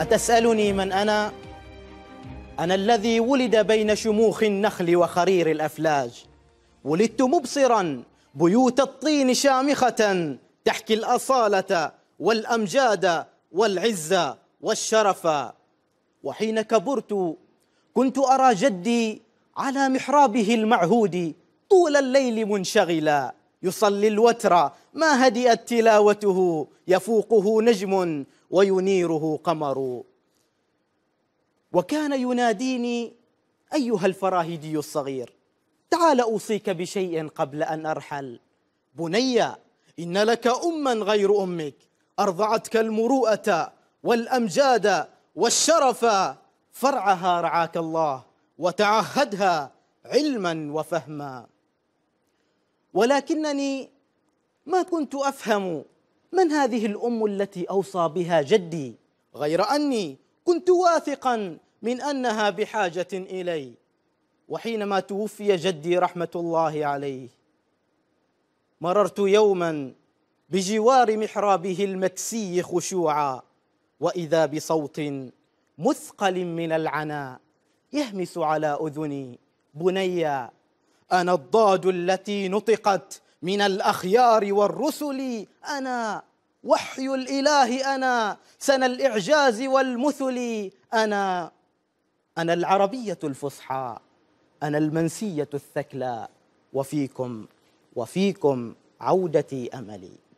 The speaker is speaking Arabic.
أتسألني من أنا؟ أنا الذي ولد بين شموخ النخل وخرير الأفلاج ولدت مبصرا بيوت الطين شامخة تحكي الأصالة والأمجاد والعزة والشرف وحين كبرت كنت أرى جدي على محرابه المعهود طول الليل منشغلا يصلي الوتر ما هدئت تلاوته يفوقه نجم وينيره قمر وكان يناديني أيها الفراهيدي الصغير تعال أوصيك بشيء قبل أن أرحل بني إن لك أما غير أمك أرضعتك المروءة والأمجاد والشرف فرعها رعاك الله وتعهدها علما وفهما ولكنني ما كنت أفهم من هذه الام التي اوصى بها جدي غير اني كنت واثقا من انها بحاجه الي وحينما توفي جدي رحمه الله عليه مررت يوما بجوار محرابه المكسي خشوعا واذا بصوت مثقل من العناء يهمس على اذني بنيا انا الضاد التي نطقت من الأخيار والرسل أنا وحي الإله أنا سنى الإعجاز والمثل أنا أنا العربية الفصحى أنا المنسية الثكلى وفيكم وفيكم عودتي أملي